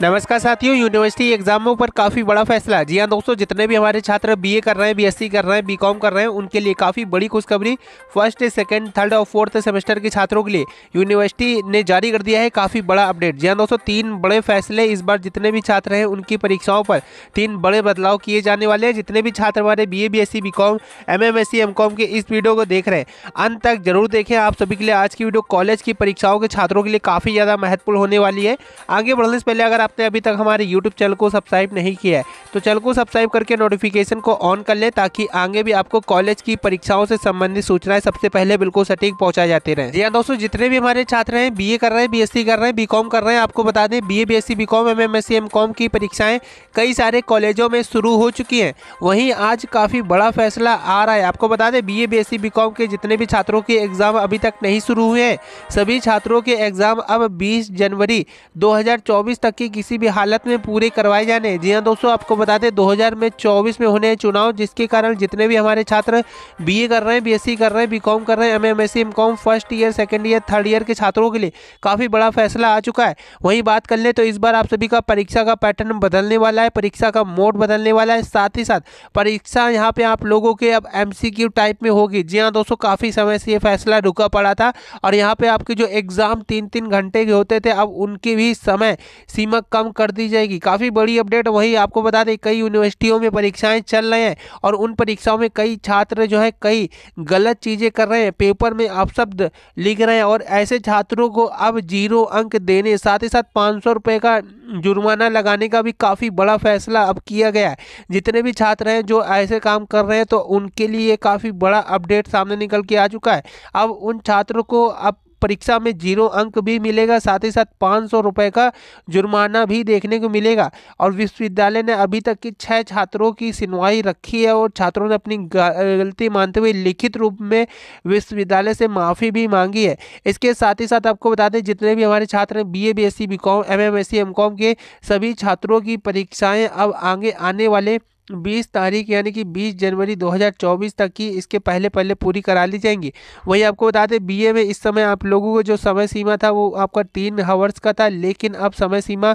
नमस्कार साथियों यूनिवर्सिटी एग्जामों पर काफ़ी बड़ा फैसला जी हाँ दोस्तों जितने भी हमारे छात्र बीए कर रहे हैं बीएससी कर रहे हैं बीकॉम कर रहे हैं उनके लिए काफ़ी बड़ी खुशखबरी फर्स्ट सेकंड थर्ड और फोर्थ सेमेस्टर के छात्रों के लिए यूनिवर्सिटी ने जारी कर दिया है काफ़ी बड़ा अपडेट जी हाँ दोस्तों तीन बड़े फैसले इस बार जितने भी छात्र हैं उनकी परीक्षाओं पर तीन बड़े बदलाव किए जाने वाले हैं जितने भी छात्र हमारे B A B S C B com M M S C M com के इस वीडियो को देख रहे हैं अंत तक जरूर देखें आप सभी के लिए आज की वीडियो कॉलेज की परीक्षाओं के छात्रों के लिए काफ़ी ज़्यादा महत्वपूर्ण होने वाली है आगे बढ़ने से पहले अगर आपने अभी तक हमारे YouTube चैनल को सब्सक्राइब नहीं किया है तो चैनल को सब्सक्राइब करके नोटिफिकेशन को ऑन कर लें ताकि आगे भी आपको कॉलेज की परीक्षाओं से संबंधित सूचनाएं सबसे पहले बिल्कुल सटीक पहुंचा जाते रहे जी हाँ दोस्तों जितने भी हमारे छात्र हैं बी कर रहे हैं बी कर रहे हैं बी कर रहे हैं आपको बता दें B A B S C B की परीक्षाएं कई सारे कॉलेजों में शुरू हो चुकी हैं वहीं आज काफ़ी बड़ा फैसला आ रहा है आपको बता दें बी ए बी के जितने भी छात्रों के एग्ज़ाम अभी तक नहीं शुरू हुए हैं सभी छात्रों के एग्ज़ाम अब बीस जनवरी 2024 तक की किसी भी हालत में पूरे करवाए जाने जी हाँ दोस्तों आपको बता दें दो में चौबीस में होने चुनाव जिसके कारण जितने भी हमारे छात्र बी कर रहे हैं बी कर रहे हैं बी कर रहे हैं M M first year second year third year के छात्रों के लिए काफ़ी बड़ा फैसला आ चुका है वहीं बात कर ले तो इस बार आप सभी का परीक्षा का पैटर्न बदलने वाला है परीक्षा का मोड बदलने वाला है साथ ही साथ परीक्षा यहाँ पे आप लोगों के अब एमसीक्यू टाइप में होगी जी हाँ दोस्तों काफ़ी समय से ये फैसला रुका पड़ा था और यहाँ पे आपके जो एग्ज़ाम तीन तीन घंटे के होते थे अब उनके भी समय सीमा कम कर दी जाएगी काफ़ी बड़ी अपडेट वही आपको बता दें कई यूनिवर्सिटियों में परीक्षाएं चल रहे हैं और उन परीक्षाओं में कई छात्र जो है कई गलत चीज़ें कर रहे हैं पेपर में अपशब्द लिख रहे हैं और ऐसे छात्रों को अब जीरो अंक देने साथ ही साथ पाँच सौ का जुर्माना लगाने का भी काफ़ी बड़ा फैसला अब किया गया है जितने भी छात्र हैं जो ऐसे काम कर रहे हैं तो उनके लिए काफ़ी बड़ा अपडेट सामने निकल के आ चुका है अब उन छात्रों को अब परीक्षा में जीरो अंक भी मिलेगा साथ ही साथ पाँच सौ रुपये का जुर्माना भी देखने को मिलेगा और विश्वविद्यालय ने अभी तक की छः छात्रों की सुनवाई रखी है और छात्रों ने अपनी गलती मानते हुए लिखित रूप में विश्वविद्यालय से माफ़ी भी मांगी है इसके साथ ही साथ आपको बता दें जितने भी हमारे छात्र हैं B A B S C B com M M S C M com के सभी छात्रों की परीक्षाएँ अब आगे आने वाले बीस तारीख यानी कि बीस जनवरी 2024 तक की इसके पहले पहले पूरी करा ली जाएंगी वहीं आपको बता दें बीए में इस समय आप लोगों को जो समय सीमा था वो आपका तीन हावर्स का था लेकिन अब समय सीमा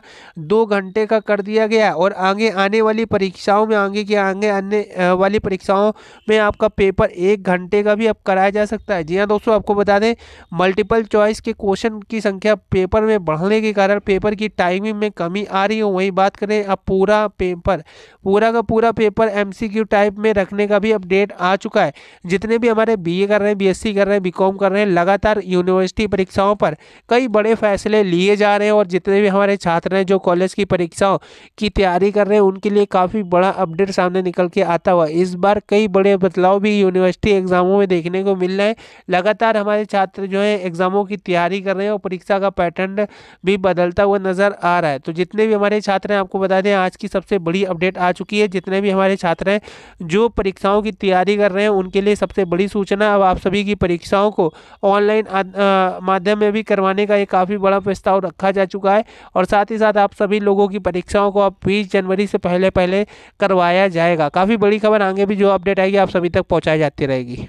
दो घंटे का कर दिया गया और आगे आने वाली परीक्षाओं में आगे की आगे आने वाली परीक्षाओं में आपका पेपर एक घंटे का भी अब कराया जा सकता है जी हाँ दोस्तों आपको बता दें मल्टीपल चॉइस के क्वेश्चन की संख्या पेपर में बढ़ने के कारण पेपर की टाइमिंग में कमी आ रही हो वहीं बात करें अब पूरा पेपर पूरा का पूरा पूरा पेपर एमसीक्यू टाइप में रखने का भी अपडेट आ चुका है जितने भी हमारे बीए कर रहे हैं बीएससी कर रहे हैं बीकॉम कर रहे हैं लगातार यूनिवर्सिटी परीक्षाओं पर कई बड़े फैसले लिए जा रहे हैं और जितने भी हमारे छात्र हैं जो कॉलेज की परीक्षाओं की तैयारी कर रहे हैं उनके लिए काफ़ी बड़ा अपडेट सामने निकल के आता हुआ इस बार कई बड़े बदलाव भी यूनिवर्सिटी एग्ज़ामों में देखने को मिल रहे हैं लगातार हमारे छात्र जो हैं एग्ज़ामों की तैयारी कर रहे हैं और परीक्षा का पैटर्न भी बदलता हुआ नज़र आ रहा है तो जितने भी हमारे छात्र हैं आपको बता दें आज की सबसे बड़ी अपडेट आ चुकी है जितने जितने भी हमारे छात्र हैं जो परीक्षाओं की तैयारी कर रहे हैं उनके लिए सबसे बड़ी सूचना अब आप सभी की परीक्षाओं को ऑनलाइन माध्यम में भी करवाने का एक काफ़ी बड़ा प्रस्ताव रखा जा चुका है और साथ ही साथ आप सभी लोगों की परीक्षाओं को अब बीस जनवरी से पहले पहले करवाया जाएगा काफ़ी बड़ी खबर आगे भी जो अपडेट आएगी आप सभी तक पहुँचाई जाती रहेगी